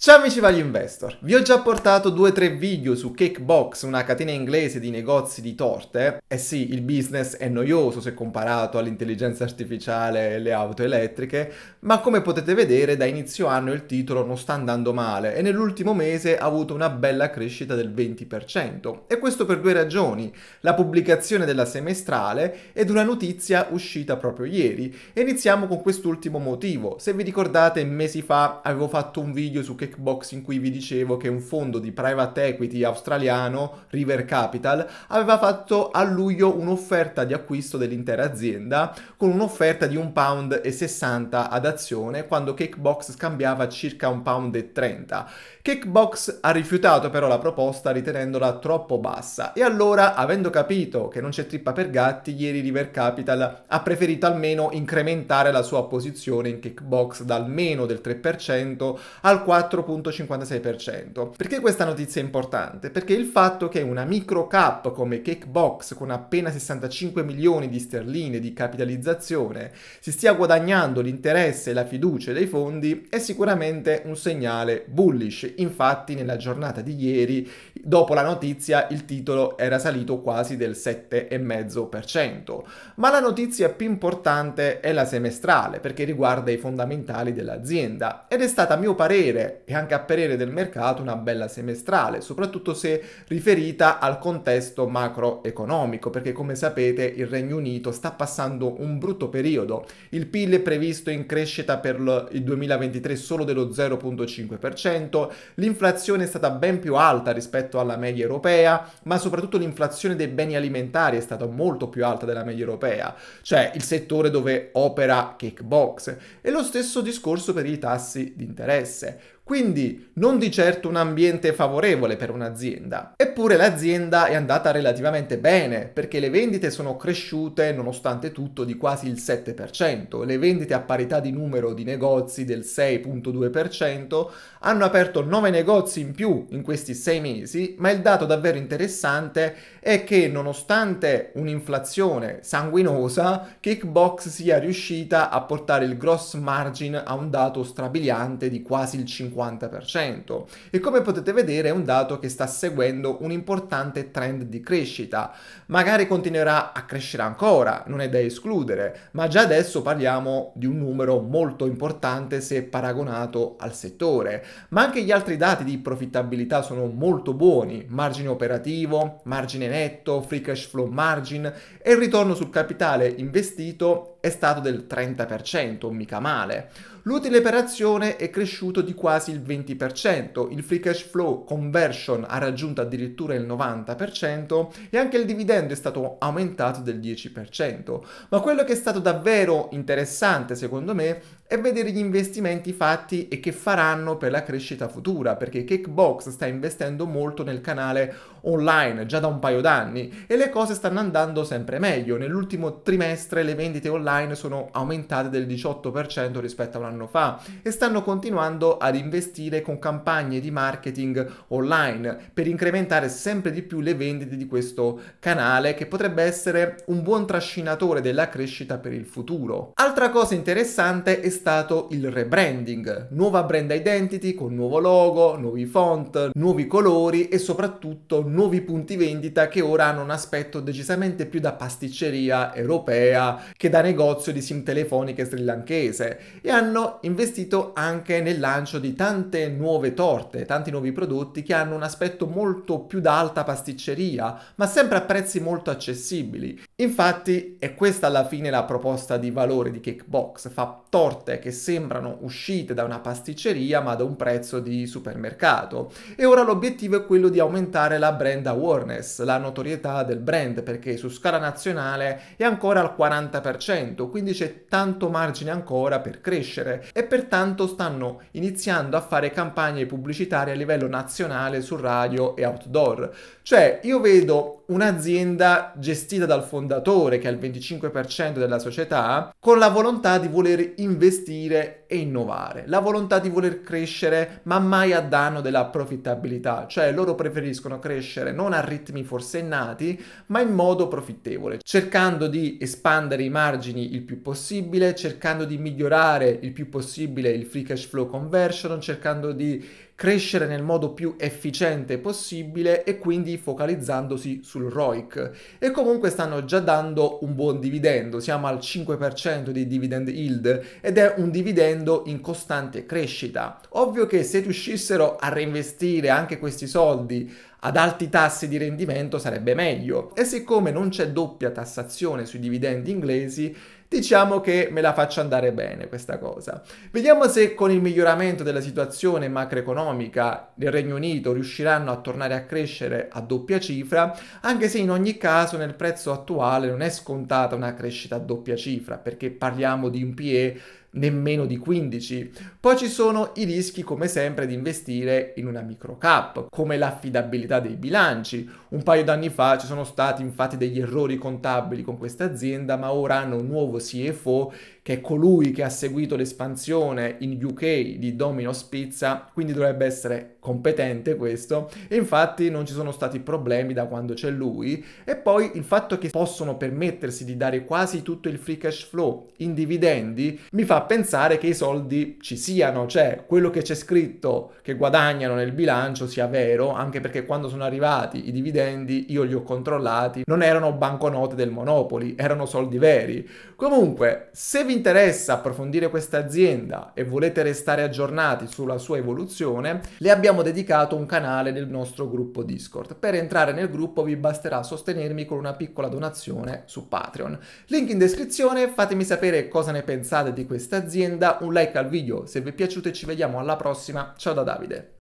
Ciao amici Value Investor, vi ho già portato 2-3 video su Cakebox, una catena inglese di negozi di torte. Eh sì, il business è noioso se comparato all'intelligenza artificiale e alle auto elettriche, ma come potete vedere da inizio anno il titolo non sta andando male e nell'ultimo mese ha avuto una bella crescita del 20%. E questo per due ragioni, la pubblicazione della semestrale ed una notizia uscita proprio ieri. E iniziamo con quest'ultimo motivo. Se vi ricordate, mesi fa avevo fatto un video su Cakebox tick box in cui vi dicevo che un fondo di private equity australiano, River Capital, aveva fatto a luglio un'offerta di acquisto dell'intera azienda con un'offerta di 1 pound e 60 ad azione quando kickbox scambiava circa 1 pound e 30. Kickbox ha rifiutato però la proposta ritenendola troppo bassa e allora, avendo capito che non c'è trippa per gatti, ieri River Capital ha preferito almeno incrementare la sua posizione in kickbox dal meno del 3% al 4 4.56%. Perché questa notizia è importante? Perché il fatto che una micro cap come Cakebox con appena 65 milioni di sterline di capitalizzazione si stia guadagnando l'interesse e la fiducia dei fondi è sicuramente un segnale bullish. Infatti nella giornata di ieri, dopo la notizia, il titolo era salito quasi del 7,5%. Ma la notizia più importante è la semestrale perché riguarda i fondamentali dell'azienda ed è stata a mio parere e anche a parere del mercato una bella semestrale, soprattutto se riferita al contesto macroeconomico, perché come sapete il Regno Unito sta passando un brutto periodo. Il PIL è previsto in crescita per il 2023 solo dello 0.5%, l'inflazione è stata ben più alta rispetto alla media europea, ma soprattutto l'inflazione dei beni alimentari è stata molto più alta della media europea, cioè il settore dove opera Kickbox. E lo stesso discorso per i tassi di interesse. Quindi non di certo un ambiente favorevole per un'azienda. Eppure l'azienda è andata relativamente bene perché le vendite sono cresciute nonostante tutto di quasi il 7%, le vendite a parità di numero di negozi del 6.2% hanno aperto 9 negozi in più in questi 6 mesi, ma il dato davvero interessante è che nonostante un'inflazione sanguinosa, Kickbox sia riuscita a portare il gross margin a un dato strabiliante di quasi il 50%. 50% e come potete vedere è un dato che sta seguendo un importante trend di crescita. Magari continuerà a crescere ancora, non è da escludere, ma già adesso parliamo di un numero molto importante se paragonato al settore. Ma anche gli altri dati di profittabilità sono molto buoni, margine operativo, margine netto, free cash flow margin e il ritorno sul capitale investito è stato del 30%, mica male. L'utile per azione è cresciuto di quasi il 20%, il free cash flow conversion ha raggiunto addirittura il 90% e anche il dividendo è stato aumentato del 10%. Ma quello che è stato davvero interessante secondo me e vedere gli investimenti fatti e che faranno per la crescita futura, perché Kickbox sta investendo molto nel canale online già da un paio d'anni e le cose stanno andando sempre meglio. Nell'ultimo trimestre le vendite online sono aumentate del 18% rispetto a un anno fa e stanno continuando ad investire con campagne di marketing online per incrementare sempre di più le vendite di questo canale che potrebbe essere un buon trascinatore della crescita per il futuro. Altra cosa interessante è stato il rebranding, nuova brand identity con nuovo logo, nuovi font, nuovi colori e soprattutto nuovi punti vendita che ora hanno un aspetto decisamente più da pasticceria europea che da negozio di sim telefoniche srilanchese e hanno investito anche nel lancio di tante nuove torte, tanti nuovi prodotti che hanno un aspetto molto più da alta pasticceria, ma sempre a prezzi molto accessibili Infatti è questa alla fine la proposta di valore di Cakebox, fa torte che sembrano uscite da una pasticceria ma da un prezzo di supermercato e ora l'obiettivo è quello di aumentare la brand awareness, la notorietà del brand perché su scala nazionale è ancora al 40% quindi c'è tanto margine ancora per crescere e pertanto stanno iniziando a fare campagne pubblicitarie a livello nazionale su radio e outdoor. Cioè io vedo un'azienda gestita dal fondatore, che è il 25% della società, con la volontà di voler investire e innovare, la volontà di voler crescere ma mai a danno della profittabilità, cioè loro preferiscono crescere non a ritmi forsennati ma in modo profittevole, cercando di espandere i margini il più possibile, cercando di migliorare il più possibile il free cash flow conversion, cercando di crescere nel modo più efficiente possibile e quindi focalizzandosi sul ROIC. E comunque stanno già dando un buon dividendo, siamo al 5% di dividend yield ed è un dividendo essendo in costante crescita. Ovvio che se riuscissero a reinvestire anche questi soldi ad alti tassi di rendimento sarebbe meglio. E siccome non c'è doppia tassazione sui dividendi inglesi, diciamo che me la faccio andare bene questa cosa. Vediamo se con il miglioramento della situazione macroeconomica nel Regno Unito riusciranno a tornare a crescere a doppia cifra, anche se in ogni caso nel prezzo attuale non è scontata una crescita a doppia cifra, perché parliamo di un PE nemmeno di 15. Poi ci sono i rischi come sempre di investire in una micro cap, come l'affidabilità dei bilanci un paio d'anni fa ci sono stati infatti degli errori contabili con questa azienda, ma ora hanno un nuovo CFO che è colui che ha seguito l'espansione in UK di Domino's Pizza, quindi dovrebbe essere competente questo e infatti non ci sono stati problemi da quando c'è lui e poi il fatto che possono permettersi di dare quasi tutto il free cash flow in dividendi mi fa pensare che i soldi ci siano, cioè quello che c'è scritto che guadagnano nel bilancio sia vero, anche perché quando sono arrivati i dividendi dividendi, io li ho controllati, non erano banconote del Monopoli, erano soldi veri. Comunque, se vi interessa approfondire questa azienda e volete restare aggiornati sulla sua evoluzione, le abbiamo dedicato un canale nel nostro gruppo Discord. Per entrare nel gruppo vi basterà sostenermi con una piccola donazione su Patreon. Link in descrizione, fatemi sapere cosa ne pensate di questa azienda, un like al video se vi è piaciuto e ci vediamo alla prossima. Ciao da Davide.